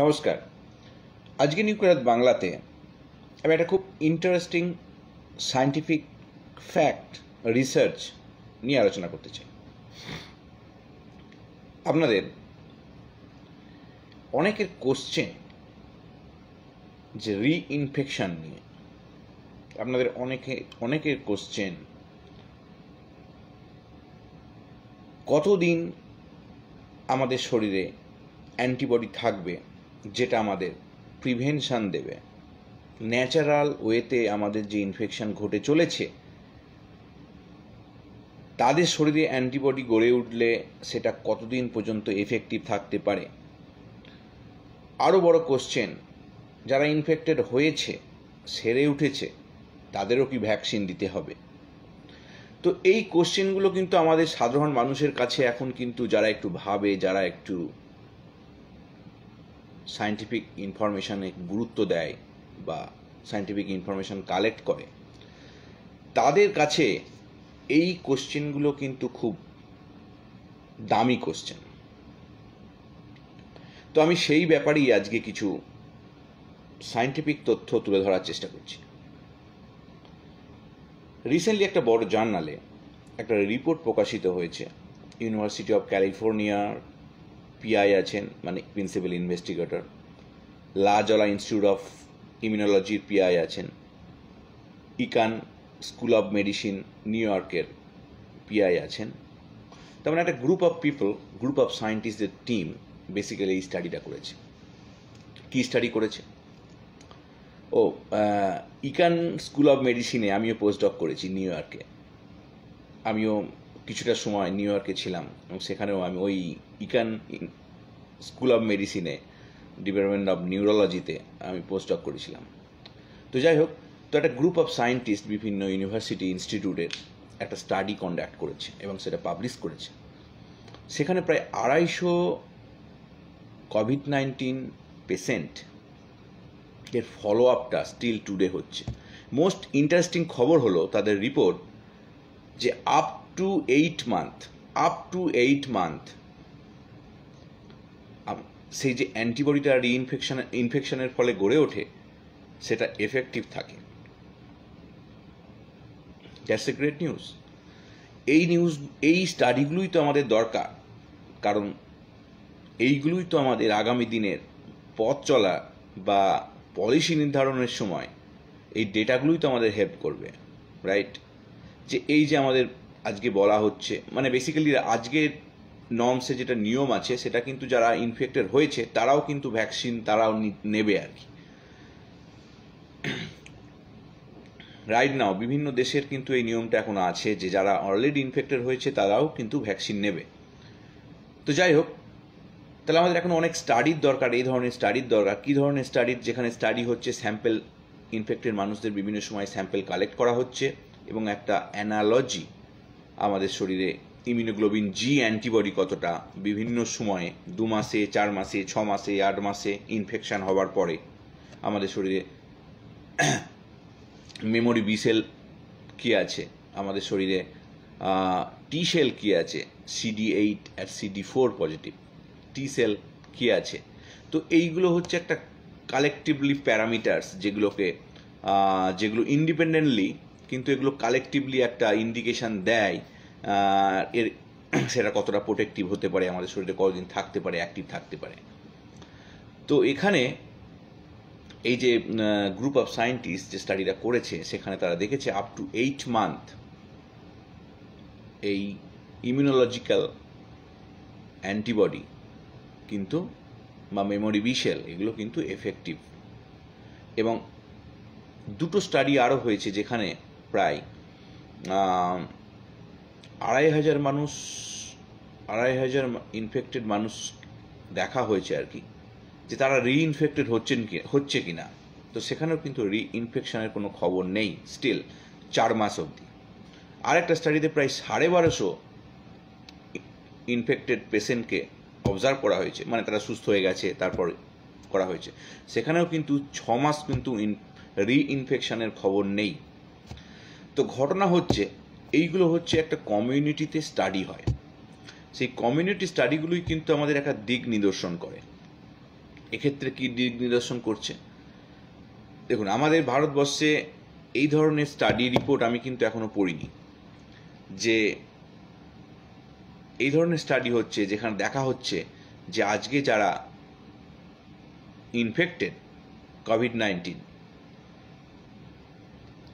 নমস্কার আজকে নিউক্লিয়ার বাংলাতে আমি একটা খুব ইন্টারেস্টিং সায়েন্টিফিক ফ্যাক্ট রিসার্চ নিয়ে আলোচনা করতে চাই আপনাদের অনেকের কোশ্চেন যে রিইনফেকশান নিয়ে আপনাদের অনেকে অনেকের কোশ্চেন কতদিন আমাদের শরীরে অ্যান্টিবডি থাকবে যেটা আমাদের প্রিভেনশান দেবে ন্যাচারাল ওয়েতে আমাদের যে ইনফেকশন ঘটে চলেছে তাদের শরীরে অ্যান্টিবডি গড়ে উঠলে সেটা কতদিন পর্যন্ত এফেক্টিভ থাকতে পারে আরও বড় কোশ্চেন যারা ইনফেক্টেড হয়েছে সেরে উঠেছে তাদেরও কি ভ্যাকসিন দিতে হবে তো এই কোশ্চেনগুলো কিন্তু আমাদের সাধারণ মানুষের কাছে এখন কিন্তু যারা একটু ভাবে যারা একটু সায়েন্টিফিক ইনফরমেশানে গুরুত্ব দেয় বা সায়েন্টিফিক ইনফরমেশান কালেক্ট করে তাদের কাছে এই কোশ্চেনগুলো কিন্তু খুব দামি কোশ্চেন তো আমি সেই ব্যাপারেই আজকে কিছু সায়েন্টিফিক তথ্য তুলে ধরার চেষ্টা করছি রিসেন্টলি একটা বড় জার্নালে একটা রিপোর্ট প্রকাশিত হয়েছে ইউনিভার্সিটি অফ ক্যালিফোর্নিয়ার পিআই আছেন মানে principal investigator La Jolla institute of ইমিউনোলজির পিআই আছেন Icahn school of medicine New ইয়র্কের পিআই আছেন তেমন মানে একটা group of people group of সায়েন্টিস্টদের টিম বেসিক্যালি এই স্টাডিটা করেছে কী স্টাডি করেছে ও ইকান স্কুল অফ মেডিসিনে আমিও পোস্ট ডক করেছি নিউ ইয়র্কে আমিও কিছুটা সময় নিউ ইয়র্কে ছিলাম এবং সেখানেও আমি ওই ইকান স্কুল অফ মেডিসিনে ডিপার্টমেন্ট অফ নিউরোলজিতে আমি পোস্ট ডক করেছিলাম তো যাই হোক তো একটা গ্রুপ অফ সায়েন্টিস্ট বিভিন্ন ইউনিভার্সিটি ইনস্টিটিউটের একটা স্টাডি কন্ডাক্ট করেছে এবং সেটা পাবলিশ করেছে সেখানে প্রায় আড়াইশো কোভিড নাইন্টিন পেশেন্ট এর ফলো আপটা স্টিল টুডে হচ্ছে মোস্ট ইন্টারেস্টিং খবর হলো তাদের রিপোর্ট যে up to eight month up to eight month সেই যে অ্যান্টিবডিটা রি রিইনফেকশন ইনফেকশনের ফলে গড়ে ওঠে সেটা এফেক্টিভ থাকে দ্যাটস এ গ্রেট নিউজ এই নিউজ এই স্টাডিগুলোই তো আমাদের দরকার কারণ এইগুলোই তো আমাদের আগামী দিনের পথ চলা বা পলিসি নির্ধারণের সময় এই ডেটাগুলোই তো আমাদের হেল্প করবে রাইট যে এই যে আমাদের আজকে বলা হচ্ছে মানে বেসিক্যালি আজকের নর্মসে যেটা নিয়ম আছে সেটা কিন্তু যারা ইনফেক্টেড হয়েছে তারাও কিন্তু ভ্যাকসিন তারাও নেবে আর কি রাইট নাও বিভিন্ন দেশের কিন্তু এই নিয়মটা এখন আছে যে যারা অলরেডি ইনফেক্টেড হয়েছে তারাও কিন্তু ভ্যাকসিন নেবে তো যাই হোক তাহলে আমাদের এখন অনেক স্টাডির দরকার এই ধরনের স্টাডির দরকার কী ধরনের স্টাডির যেখানে স্টাডি হচ্ছে স্যাম্পেল ইনফেক্টেড মানুষদের বিভিন্ন সময় স্যাম্পেল কালেক্ট করা হচ্ছে এবং একটা অ্যানালজি আমাদের শরীরে ইমিউনোগ্লোবিন জি অ্যান্টিবডি কতটা বিভিন্ন সময়ে দু মাসে চার মাসে ছ মাসে আট মাসে ইনফেকশান হওয়ার পরে আমাদের শরীরে মেমোরি বি সেল কী আছে আমাদের শরীরে টি সেল কী আছে সিডি এইট আর CD four positive T cell কী আছে তো এইগুলো হচ্ছে একটা কালেকটিভলি প্যারামিটার্স যেগুলোকে যেগুলো ইন্ডিপেন্ডেন্টলি কিন্তু এগুলো কালেকটিভলি একটা ইন্ডিকেশান দেয় এর সেটা কতটা প্রোটেক্টিভ হতে পারে আমাদের শরীরে কতদিন থাকতে পারে অ্যাক্টিভ থাকতে পারে তো এখানে এই যে গ্রুপ অফ সায়েন্টিস্ট যে স্টাডিটা করেছে সেখানে তারা দেখেছে আপ টু এইট মান্থ এই ইমিউনোলজিক্যাল অ্যান্টিবডি কিন্তু বা মেমোরি বিশেল এগুলো কিন্তু এফেক্টিভ এবং দুটো স্টাডি আরও হয়েছে যেখানে প্রায় আড়াই হাজার মানুষ আড়াই হাজার ইনফেক্টেড মানুষ দেখা হয়েছে আর কি যে তারা রিইনফেক্টেড হচ্ছেন কি হচ্ছে কি না তো সেখানেও কিন্তু ইনফেকশনের কোনো খবর নেই স্টিল চার মাস অবধি আরেকটা স্টাডিতে প্রায় সাড়ে বারোশো ইনফেক্টেড পেশেন্টকে অবজার্ভ করা হয়েছে মানে তারা সুস্থ হয়ে গেছে তারপর করা হয়েছে সেখানেও কিন্তু ছ মাস কিন্তু ইনফেকশনের খবর নেই তো ঘটনা হচ্ছে এইগুলো হচ্ছে একটা কমিউনিটিতে স্টাডি হয় সেই কমিউনিটি স্টাডিগুলোই কিন্তু আমাদের একটা দিক নিদর্শন করে এক্ষেত্রে কি দিক নিদর্শন করছে দেখুন আমাদের ভারতবর্ষে এই ধরনের স্টাডি রিপোর্ট আমি কিন্তু এখনও পড়িনি যে এই ধরনের স্টাডি হচ্ছে যেখানে দেখা হচ্ছে যে আজকে যারা ইনফেক্টেড কোভিড নাইন্টিন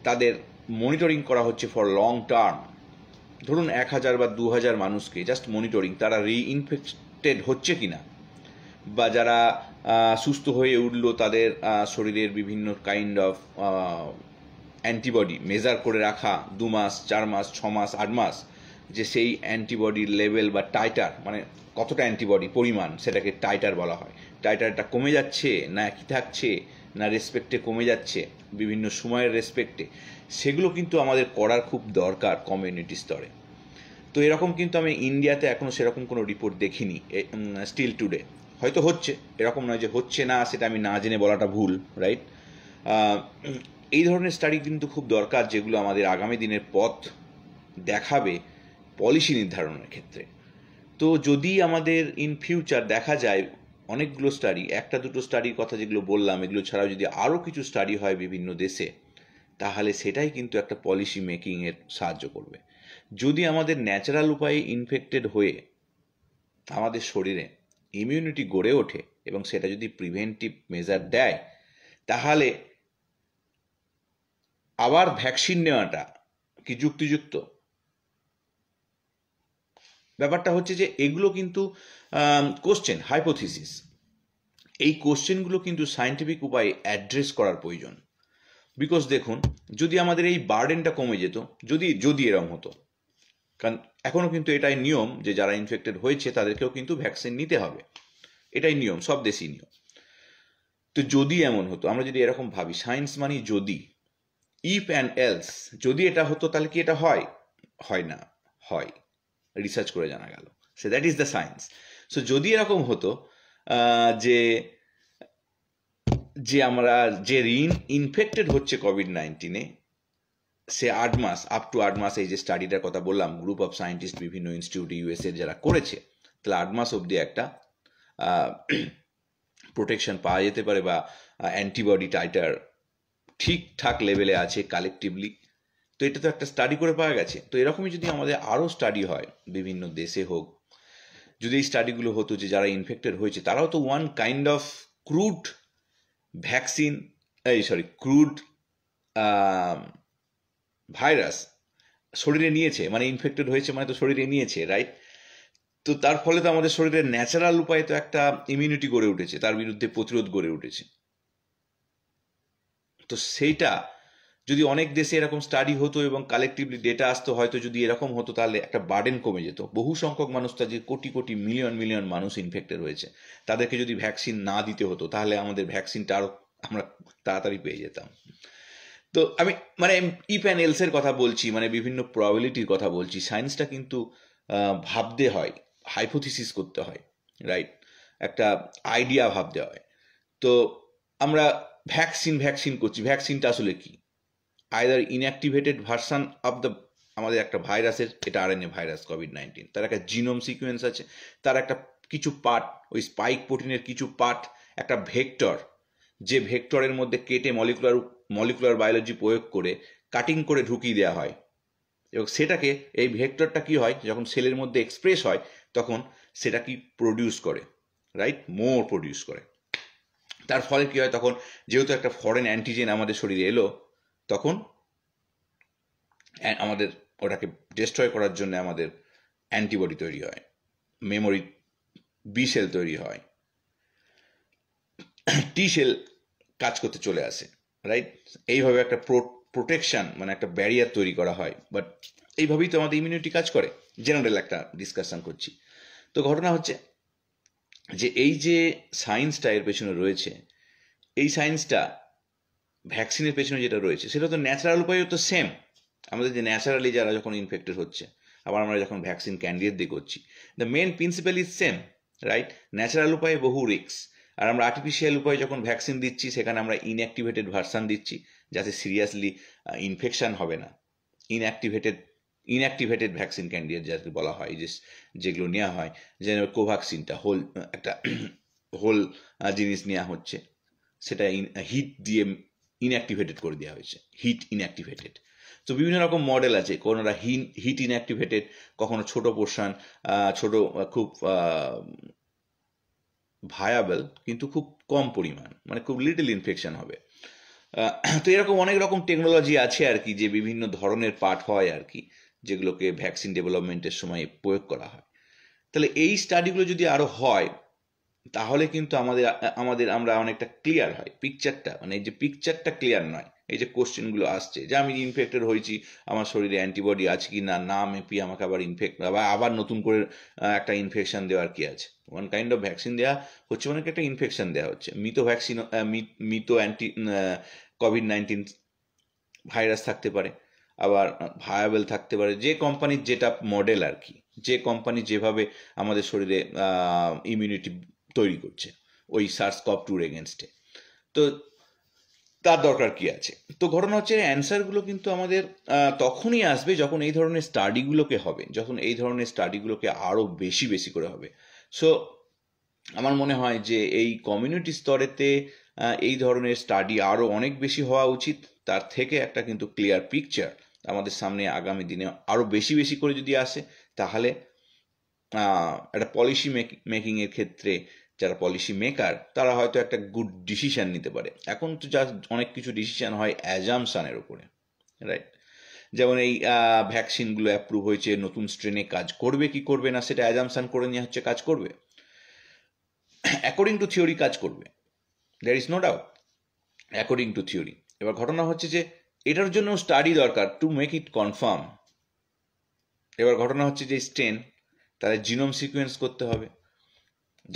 তাদের মনিটরিং করা হচ্ছে ফর লং টার্ম ধরুন এক হাজার বা দু হাজার মানুষকে জাস্ট মনিটরিং তারা রিইনফেক্টেড হচ্ছে কি না বা যারা সুস্থ হয়ে উঠলো তাদের শরীরের বিভিন্ন কাইন্ড অফ অ্যান্টিবডি মেজার করে রাখা দু মাস চার মাস ছ মাস আট মাস যে সেই অ্যান্টিবডির লেভেল বা টাইটার মানে কতটা অ্যান্টিবডি পরিমাণ সেটাকে টাইটার বলা হয় টাইটারটা কমে যাচ্ছে না কি থাকছে না রেসপেক্টে কমে যাচ্ছে বিভিন্ন সময়ের রেসপেক্টে সেগুলো কিন্তু আমাদের করার খুব দরকার কমিউনিটি স্তরে তো এরকম কিন্তু আমি ইন্ডিয়াতে এখনও সেরকম কোনো রিপোর্ট দেখিনি স্টিল টুডে হয়তো হচ্ছে এরকম নয় যে হচ্ছে না সেটা আমি না জেনে বলাটা ভুল রাইট এই ধরনের স্টাডি কিন্তু খুব দরকার যেগুলো আমাদের আগামী দিনের পথ দেখাবে পলিসি নির্ধারণের ক্ষেত্রে তো যদি আমাদের ইন ফিউচার দেখা যায় অনেকগুলো স্টাডি একটা দুটো স্টাডির কথা যেগুলো বললাম এগুলো ছাড়াও যদি আরও কিছু স্টাডি হয় বিভিন্ন দেশে তাহলে সেটাই কিন্তু একটা পলিসি মেকিংয়ের সাহায্য করবে যদি আমাদের ন্যাচারাল উপায়ে ইনফেক্টেড হয়ে আমাদের শরীরে ইমিউনিটি গড়ে ওঠে এবং সেটা যদি প্রিভেন্টিভ মেজার দেয় তাহলে আবার ভ্যাকসিন নেওয়াটা কি যুক্তিযুক্ত ব্যাপারটা হচ্ছে যে এগুলো কিন্তু কোশ্চেন হাইপোথিসিস এই কোশ্চেনগুলো কিন্তু সায়েন্টিফিক উপায়ে অ্যাড্রেস করার প্রয়োজন বিকজ দেখুন যদি আমাদের এই বার্ডেনটা কমে যেত যদি যদি এরম হতো কারণ এখনও কিন্তু এটাই নিয়ম যে যারা ইনফেক্টেড হয়েছে তাদেরকেও কিন্তু ভ্যাকসিন নিতে হবে এটাই নিয়ম সব দেশি নিয়ম তো যদি এমন হতো আমরা যদি এরকম ভাবি সায়েন্স মানি যদি ইফ অ্যান্ড এলস যদি এটা হতো তাহলে কি এটা হয় হয় না হয় রিসার্চ করে জানা গেল so that is the science so যদি এরকম হতো যে যে আমরা যে ঋণ ইনফেক্টেড হচ্ছে কোভিড নাইন্টিনে সে আট মাস আপ টু আট মাস এই যে স্টাডিটার কথা বললাম গ্রুপ অফ সায়েন্টিস্ট বিভিন্ন ইনস্টিটিউট ইউএসএ যারা করেছে তাহলে আট মাস অবধি একটা প্রোটেকশন পাওয়া যেতে পারে বা অ্যান্টিবডি টাইটার ঠিকঠাক লেভেলে আছে কালেকটিভলি তো এটা তো একটা স্টাডি করে পাওয়া গেছে তো এরকমই যদি আমাদের আরও স্টাডি হয় বিভিন্ন দেশে হোক যদি এই স্টাডিগুলো হতো যে যারা ইনফেক্টেড হয়েছে তারাও তো one kind of crude vaccine এই সরি ক্রুড ভাইরাস শরীরে নিয়েছে মানে ইনফেক্টেড হয়েছে মানে তো শরীরে নিয়েছে রাইট তো তার ফলে তো আমাদের শরীরে ন্যাচারাল উপায়ে তো একটা ইমিউনিটি গড়ে উঠেছে তার বিরুদ্ধে প্রতিরোধ গড়ে উঠেছে তো সেইটা যদি অনেক দেশে এরকম স্টাডি হতো এবং কালেকটিভলি ডেটা আসতো হয়তো যদি এরকম হতো তাহলে একটা বার্ডেন কমে যেত বহু সংখ্যক মানুষ যে কোটি কোটি মিলিয়ন মিলিয়ন মানুষ ইনফেক্টেড হয়েছে তাদেরকে যদি ভ্যাকসিন না দিতে হতো তাহলে আমাদের ভ্যাকসিনটা আরও আমরা তাড়াতাড়ি পেয়ে যেতাম তো আমি মানে ইপ অ্যান্ড এলসের কথা বলছি মানে বিভিন্ন প্রবাবিলিটির কথা বলছি সায়েন্সটা কিন্তু ভাবতে হয় হাইপোথিসিস করতে হয় রাইট একটা আইডিয়া ভাবতে হয় তো আমরা ভ্যাকসিন ভ্যাকসিন করছি ভ্যাকসিনটা আসলে কী either inactivated version of the আমাদের একটা ভাইরাসের এটা আরএনএ ভাইরাস কোভিড নাইন্টিন তার একটা জিনোম সিকুয়েন্স আছে তার একটা কিছু পার্ট ওই স্পাইক প্রোটিনের কিছু পার্ট একটা ভেক্টর যে ভেক্টরের মধ্যে কেটে মলিকুলার মলিকুলার বায়োলজি প্রয়োগ করে কাটিং করে ঢুকিয়ে দেওয়া হয় এবং সেটাকে এই ভেক্টরটা কি হয় যখন সেলের মধ্যে এক্সপ্রেস হয় তখন সেটা কি প্রডিউস করে রাইট মোর প্রডিউস করে তার ফলে কি হয় তখন যেহেতু একটা ফরেন অ্যান্টিজেন আমাদের শরীরে এলো তখন আমাদের ওটাকে ডিস্ট্রয় করার জন্য আমাদের অ্যান্টিবডি তৈরি হয় মেমোরি বি সেল তৈরি হয় টি সেল কাজ করতে চলে আসে রাইট এইভাবে একটা প্রোটেকশন মানে একটা ব্যারিয়ার তৈরি করা হয় বাট এইভাবেই তো আমাদের ইমিউনিটি কাজ করে জেনারেল একটা ডিসকাশন করছি তো ঘটনা হচ্ছে যে এই যে সায়েন্সটা এর পেছনে রয়েছে এই সায়েন্সটা ভ্যাকসিনের পেছনে যেটা রয়েছে সেটা তো ন্যাচারাল উপায়ও তো সেম আমাদের যে ন্যাচারালি যারা যখন ইনফেক্টেড হচ্ছে আবার আমরা যখন ভ্যাকসিন ক্যান্ডিডেট দিয়ে করছি the main principle is same right natural উপায়ে বহু রিক্স আর আমরা আর্টিফিশিয়াল উপায়ে যখন ভ্যাকসিন দিচ্ছি সেখানে আমরা ইনঅ্যাক্টিভেটেড ভার্সান দিচ্ছি যাতে সিরিয়াসলি ইনফেকশান হবে না ইনঅ্যাক্টিভেটেড ইনঅ্যাক্টিভেটেড ভ্যাকসিন ক্যান্ডিডেট যাকে বলা হয় যে যেগুলো নেওয়া হয় যেন কোভ্যাক্সিনটা হোল একটা হোল জিনিস নেওয়া হচ্ছে সেটা হিট দিয়ে ইনঅ্যাক্টিভেটেড করে দেওয়া হয়েছে হিট ইনঅ্যাক্টিভেটেড তো বিভিন্ন রকম মডেল আছে কোনোটা হিন হিট ইনঅ্যাক্টিভেটেড কখনো ছোট পোর্শান ছোট খুব ভায়াবল কিন্তু খুব কম পরিমাণ মানে খুব লিটল ইনফেকশন হবে তো এরকম অনেক রকম টেকনোলজি আছে আর কি যে বিভিন্ন ধরনের পার্ট হয় আর কি যেগুলোকে ভ্যাকসিন ডেভেলপমেন্টের সময় প্রয়োগ করা হয় তাহলে এই স্টাডিগুলো যদি আরও হয় তাহলে কিন্তু আমাদের আমাদের আমরা অনেকটা ক্লিয়ার হয় পিকচারটা মানে এই যে পিকচারটা ক্লিয়ার নয় এই যে কোশ্চেনগুলো আসছে যে আমি ইনফেক্টেড হয়েছি আমার শরীরে অ্যান্টিবডি আছে কি না না মেপি আমাকে আবার ইনফেক্ট আবার আবার নতুন করে একটা ইনফেকশন দেওয়ার কি আছে ওয়ান কাইন্ড অফ ভ্যাকসিন দেওয়া হচ্ছে মানে একটা ইনফেকশন দেওয়া হচ্ছে মৃত ভ্যাকসিন মৃত অ্যান্টি কোভিড নাইন্টিন ভাইরাস থাকতে পারে আবার ভায়াবেল থাকতে পারে যে কোম্পানির যেটা মডেল আর কি যে কোম্পানি যেভাবে আমাদের শরীরে ইমিউনিটি তৈরি করছে ওই সার্স কপ টুর এগেনস্টে তো তার দরকার কি আছে তো ঘটনা হচ্ছে অ্যান্সারগুলো কিন্তু আমাদের তখনই আসবে যখন এই ধরনের স্টাডিগুলোকে হবে যখন এই ধরনের স্টাডিগুলোকে আরও বেশি বেশি করে হবে সো আমার মনে হয় যে এই কমিউনিটি স্তরেতে এই ধরনের স্টাডি আরও অনেক বেশি হওয়া উচিত তার থেকে একটা কিন্তু ক্লিয়ার পিকচার আমাদের সামনে আগামী দিনে আরও বেশি বেশি করে যদি আসে তাহলে একটা পলিসি মেকিংয়ের ক্ষেত্রে যারা পলিসি মেকার তারা হয়তো একটা গুড ডিসিশান নিতে পারে এখন তো যা অনেক কিছু ডিসিশান হয় অ্যাজামশানের ওপরে রাইট যেমন এই ভ্যাকসিনগুলো অ্যাপ্রুভ হয়েছে নতুন স্ট্রেনে কাজ করবে কি করবে না সেটা অ্যাজামশান করে নেওয়া হচ্ছে কাজ করবে অ্যাকর্ডিং টু থিওরি কাজ করবে there is no doubt according to theory এবার ঘটনা হচ্ছে যে এটার জন্য স্টাডি দরকার টু মেক ইট কনফার্ম এবার ঘটনা হচ্ছে যে স্ট্রেন তাদের জিনোম সিকোয়েন্স করতে হবে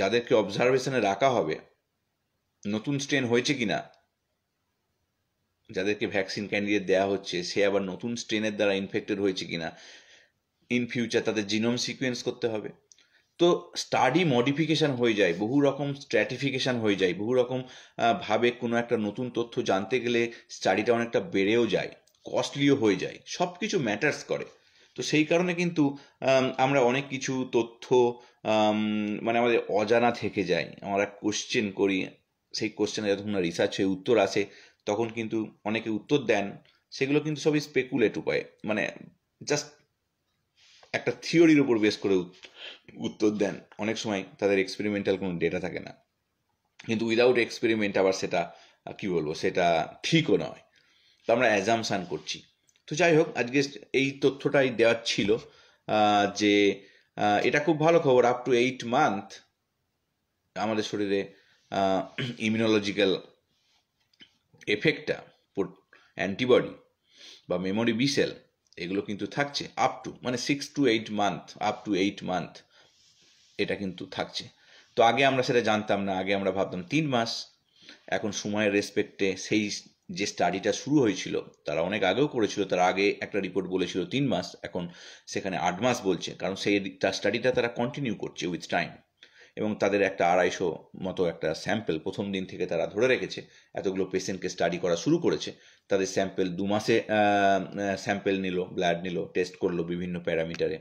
যাদেরকে অবজারভেশনে রাখা হবে নতুন স্ট্রেন হয়েছে কি না যাদেরকে ভ্যাকসিন ক্যান্ডিডেট দেওয়া হচ্ছে সে আবার নতুন স্ট্রেনের দ্বারা ইনফেক্টেড হয়েছে কি না ইন ফিউচার তাদের জিনোম সিকোয়েন্স করতে হবে তো স্টাডি মডিফিকেশান হয়ে যায় বহু রকম স্ট্র্যাটিফিকেশান হয়ে যায় বহু রকম ভাবে কোনো একটা নতুন তথ্য জানতে গেলে স্টাডিটা অনেকটা বেড়েও যায় কস্টলিও হয়ে যায় সব কিছু ম্যাটার্স করে তো সেই কারণে কিন্তু আমরা অনেক কিছু তথ্য মানে আমাদের অজানা থেকে যায় আমরা কোশ্চেন করি সেই কোশ্চেনে যতক্ষণ না রিসার্চ হয়ে উত্তর আসে তখন কিন্তু অনেকে উত্তর দেন সেগুলো কিন্তু সবই স্পেকুলেট উপায় মানে জাস্ট একটা থিওরির উপর বেস করে উত্তর দেন অনেক সময় তাদের এক্সপেরিমেন্টাল কোনো ডেটা থাকে না কিন্তু উইদাউট এক্সপেরিমেন্ট আবার সেটা কি বলবো সেটা ঠিকও নয় তো আমরা অ্যাজামশান করছি তো যাই হোক আজকে এই তথ্যটাই দেওয়ার ছিল যে এটা খুব ভালো খবর আপ টু এইট মান্থ আমাদের শরীরে ইমিউনোলজিক্যাল এফেক্টটা অ্যান্টিবডি বা মেমোরি বি এগুলো কিন্তু থাকছে আপ টু মানে six to eight month up to eight month এটা কিন্তু থাকছে তো আগে আমরা সেটা জানতাম না আগে আমরা ভাবতাম তিন মাস এখন সময়ের রেসপেক্টে সেই যে স্টাডিটা শুরু হয়েছিল তারা অনেক আগেও করেছিল তার আগে একটা রিপোর্ট বলেছিল তিন মাস এখন সেখানে আট মাস বলছে কারণ সেই তার স্টাডিটা তারা কন্টিনিউ করছে উইথ টাইম এবং তাদের একটা আড়াইশো মতো একটা স্যাম্পেল প্রথম দিন থেকে তারা ধরে রেখেছে এতগুলো পেশেন্টকে স্টাডি করা শুরু করেছে তাদের স্যাম্পেল দু মাসে স্যাম্পেল নিল ব্লাড নিল টেস্ট করলো বিভিন্ন প্যারামিটারে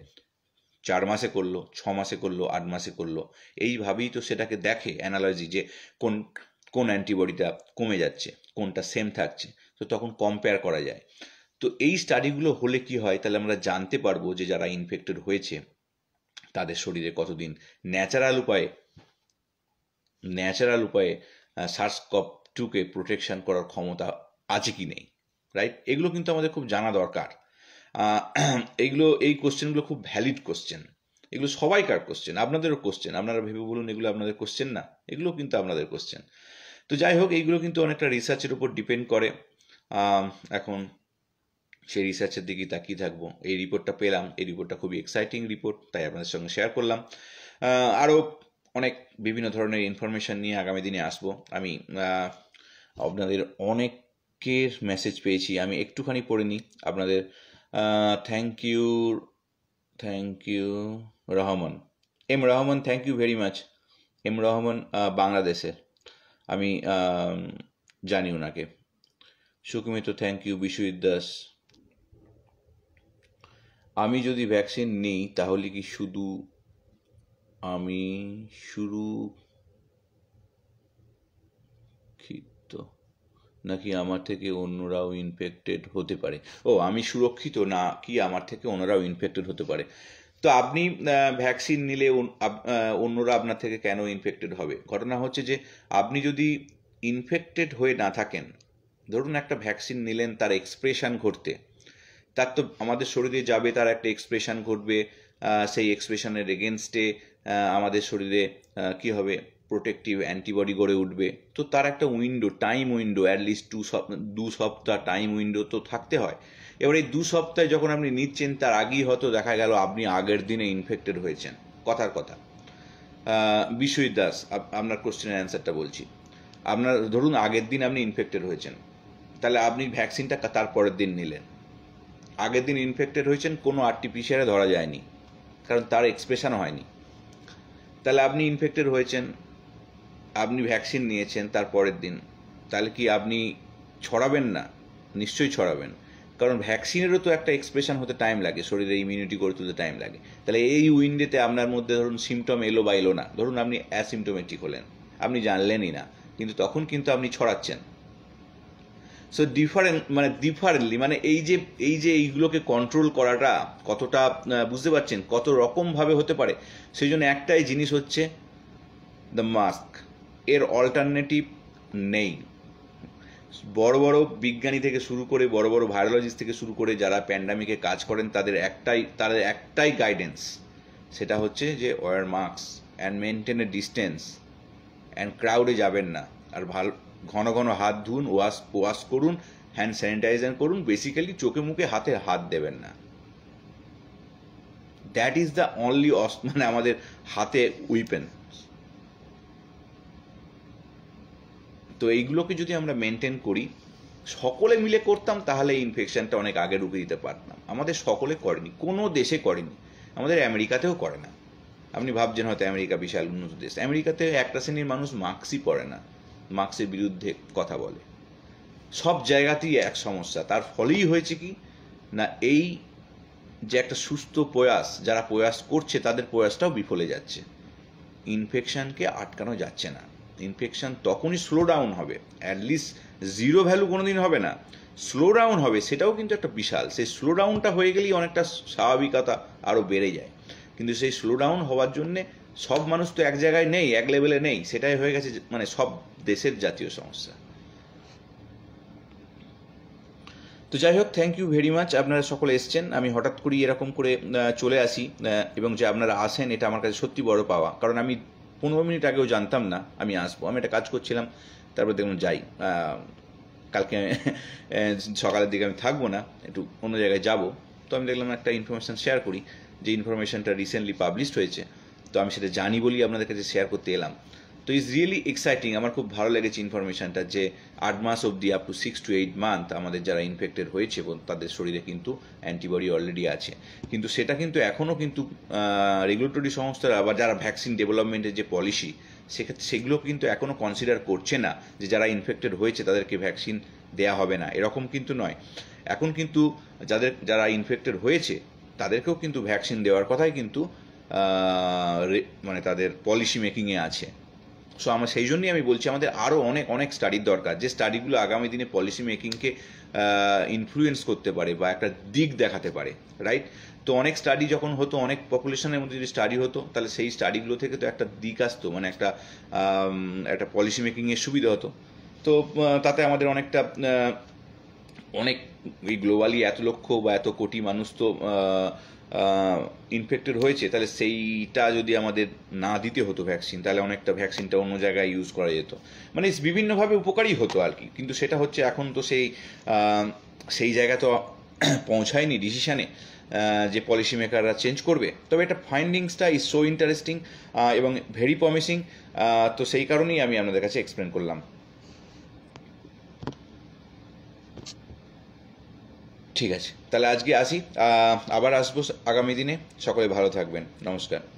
চার মাসে করলো ছ মাসে করলো আট মাসে করলো এইভাবেই তো সেটাকে দেখে অ্যানালজি যে কোন কোন অ্যান্টিবডিটা কমে যাচ্ছে কোনটা সেম থাকছে তো তখন কম্পেয়ার করা যায় তো এই স্টাডিগুলো হলে কি হয় তাহলে আমরা জানতে পারবো যে যারা ইনফেক্টেড হয়েছে তাদের শরীরে কতদিন ন্যাচারাল উপায়ে ন্যাচারাল উপায়ে সার্সকপ টুকে প্রোটেকশন করার ক্ষমতা আছে কি নেই রাইট এগুলো কিন্তু আমাদের খুব জানা দরকার এইগুলো এই কোশ্চেনগুলো খুব ভ্যালিড কোশ্চেন এগুলো সবাইকার কোশ্চেন আপনাদেরও কোশ্চেন আপনারা ভেবে বলুন এগুলো আপনাদের কোশ্চেন না এগুলো কিন্তু আপনাদের কোশ্চেন তো যাই হোক এইগুলো কিন্তু অনেকটা রিসার্চের উপর ডিপেন্ড করে এখন সেই রিসার্চের দিকে তাকিয়ে থাকবো এই রিপোর্টটা পেলাম এই রিপোর্টটা খুবই এক্সাইটিং রিপোর্ট তাই আপনাদের সঙ্গে শেয়ার করলাম আরও অনেক বিভিন্ন ধরনের ইনফরমেশান নিয়ে আগামী দিনে আসবো আমি আপনাদের অনেকের মেসেজ পেয়েছি আমি একটুখানি পড়ে নিই আপনাদের thank you thank you Rahman M Rahman thank you very much M Rahman বাংলাদেশের আমি জানি ওনাকে সুকুমিত থ্যাংক ইউ বিশ্বজিৎ দাস আমি যদি ভ্যাকসিন নিই তাহলে কি শুধু আমি শুরু নাকি আমার থেকে অন্যরাও ইনফেক্টেড হতে পারে ও আমি সুরক্ষিত না কি আমার থেকে অন্যরাও ইনফেক্টেড হতে পারে তো আপনি ভ্যাকসিন নিলে অন্যরা আপনার থেকে কেন ইনফেক্টেড হবে ঘটনা হচ্ছে যে আপনি যদি ইনফেক্টেড হয়ে না থাকেন ধরুন একটা ভ্যাকসিন নিলেন তার এক্সপ্রেশান ঘটতে তার তো আমাদের শরীরে যাবে তার একটা এক্সপ্রেশন ঘটবে সেই এক্সপ্রেশনের এগেনস্টে আমাদের শরীরে কি হবে প্রোটেক্টিভ অ্যান্টিবডি গড়ে উঠবে তো তার একটা window time window at least two দু সপ্তাহ টাইম উইন্ডো তো থাকতে হয় এবার এই দু সপ্তাহে যখন আপনি নিচ্ছেন তার আগেই হয়তো দেখা গেল আপনি আগের দিনে ইনফেক্টেড হয়েছেন কথার কথা বিশ্বজিৎ দাস আপনার কোশ্চেনের অ্যান্সারটা বলছি আপনার ধরুন আগের দিন আপনি ইনফেক্টেড হয়েছেন তাহলে আপনি ভ্যাকসিনটা তার পরের দিন নিলেন আগের দিন ইনফেক্টেড হয়েছেন কোনো আরটিপিসিআরে ধরা যায়নি কারণ তার এক্সপ্রেশন হয়নি তাহলে আপনি ইনফেক্টেড হয়েছেন আপনি ভ্যাকসিন নিয়েছেন তার পরের দিন তাহলে কি আপনি ছড়াবেন না নিশ্চয়ই ছড়াবেন কারণ ভ্যাকসিনেরও তো একটা এক্সপ্রেশন হতে টাইম লাগে শরীরে ইমিউনিটি গড়ে তুলতে টাইম লাগে তাহলে এই উইন্ডেতে আপনার মধ্যে ধরুন সিমটম এলো বা এলো না ধরুন আপনি অ্যাসিমটোমেটিক হলেন আপনি জানলেনই না কিন্তু তখন কিন্তু আপনি ছড়াচ্ছেন সো ডিফারেন্ট মানে ডিফারেন্টলি মানে এই যে এই যে এইগুলোকে কন্ট্রোল করাটা কতটা বুঝতে পারছেন কত রকমভাবে হতে পারে সেই জন্য একটাই জিনিস হচ্ছে দ্য মাস্ক এর অল্টারনেটিভ নেই বড় বড় বিজ্ঞানী থেকে শুরু করে বড় বড় ভাইরোলজিস্ট থেকে শুরু করে যারা প্যান্ডামিকে কাজ করেন তাদের একটাই তাদের একটাই গাইডেন্স সেটা হচ্ছে যে wear mask and maintain a distance and ক্রাউডে যাবেন না আর ভালো ঘন ঘন হাত ধুন ওয়াশ ওয়াশ করুন হ্যান্ড স্যানিটাইজার করুন বেসিক্যালি চোখে মুখে হাতে হাত দেবেন না দ্যাট ইজ দ্য অনলি অস মানে আমাদের হাতে উইপেন তো এইগুলোকে যদি আমরা মেনটেন করি সকলে মিলে করতাম তাহলে এই ইনফেকশানটা অনেক আগে রুখে দিতে পারতাম আমাদের সকলে করেনি কোনো দেশে করেনি আমাদের আমেরিকাতেও করে না আপনি ভাবছেন হয়তো আমেরিকা বিশাল উন্নত দেশ আমেরিকাতে একটা শ্রেণীর মানুষ মার্ক্সই পরে না মার্ক্সের বিরুদ্ধে কথা বলে সব জায়গাতেই এক সমস্যা তার ফলেই হয়েছে কি না এই যে একটা সুস্থ প্রয়াস যারা প্রয়াস করছে তাদের প্রয়াসটাও বিফলে যাচ্ছে ইনফেকশানকে আটকানো যাচ্ছে না ইনফেকশান তখনই স্লো ডাউন হবে অ্যাটলিস্ট জিরো ভ্যালু কোনো দিন হবে না স্লো ডাউন হবে সেটাও কিন্তু একটা বিশাল সেই স্লো ডাউনটা হয়ে গেলেই অনেকটা স্বাভাবিকতা আরও বেড়ে যায় কিন্তু সেই স্লো ডাউন হওয়ার জন্যে সব মানুষ তো এক জায়গায় নেই এক লেভেলে নেই সেটাই হয়ে গেছে মানে সব দেশের জাতীয় সমস্যা তো যাই হোক থ্যাংক ইউ ভেরি মাচ আপনারা সকলে এসছেন আমি হঠাৎ করেই এরকম করে চলে আসি এবং যে আপনারা আসেন এটা আমার কাছে সত্যি বড় পাওয়া কারণ আমি পনেরো মিনিট আগেও জানতাম না আমি আসবো আমি একটা কাজ করছিলাম তারপর দেখলাম যাই কালকে সকালের দিকে আমি থাকবো না একটু অন্য জায়গায় যাব তো আমি দেখলাম একটা ইনফরমেশান শেয়ার করি যে ইনফরমেশানটা রিসেন্টলি পাবলিশড হয়েছে তো আমি সেটা জানি বলেই আপনাদের কাছে শেয়ার করতে এলাম তো ইটস রিয়েলি এক্সাইটিং আমার খুব ভালো লেগেছে ইনফরমেশানটা যে আট মাস অবধি up to six to eight month আমাদের যারা ইনফেক্টেড হয়েছে তাদের শরীরে কিন্তু অ্যান্টিবডি অলরেডি আছে কিন্তু সেটা কিন্তু এখনও কিন্তু রেগুলেটরি সংস্থারা বা যারা ভ্যাকসিন ডেভেলপমেন্টের যে পলিসি সেক্ষেত্রে সেগুলো কিন্তু এখনও কনসিডার করছে না যে যারা ইনফেক্টেড হয়েছে তাদেরকে ভ্যাকসিন দেয়া হবে না এরকম কিন্তু নয় এখন কিন্তু যাদের যারা ইনফেক্টেড হয়েছে তাদেরকেও কিন্তু ভ্যাকসিন দেওয়ার কথাই কিন্তু মানে তাদের পলিসি মেকিংয়ে আছে সো আমার সেই জন্যই আমি বলছি আমাদের আরও অনেক অনেক স্টাডির দরকার যে স্টাডিগুলো আগামী দিনে পলিসি মেকিংকে ইনফ্লুয়েন্স করতে পারে বা একটা দিক দেখাতে পারে রাইট তো অনেক স্টাডি যখন হতো অনেক পপুলেশনের মধ্যে যদি স্টাডি হতো তাহলে সেই স্টাডিগুলো থেকে তো একটা দিক আসতো মানে একটা একটা পলিসি মেকিংয়ের সুবিধা হতো তো তাতে আমাদের অনেকটা অনেক এই গ্লোবালি এত লক্ষ বা এত কোটি মানুষ তো ইনফেক্টেড হয়েছে তাহলে সেইটা যদি আমাদের না দিতে হতো ভ্যাকসিন তাহলে অনেকটা ভ্যাকসিনটা অন্য জায়গায় ইউজ করা যেত মানে বিভিন্নভাবে উপকারী হতো আর কি কিন্তু সেটা হচ্ছে এখন তো সেই সেই জায়গা তো পৌঁছায়নি ডিসিশানে যে পলিসি মেকাররা চেঞ্জ করবে তবে এটা ফাইন্ডিংসটা ইজ সো ইন্টারেস্টিং এবং ভেরি প্রমিসিং তো সেই কারণেই আমি আপনাদের কাছে এক্সপ্লেন করলাম ঠিক আছে তাহলে আজকে আসি আবার আসবো আগামী দিনে সকলে ভালো থাকবেন নমস্কার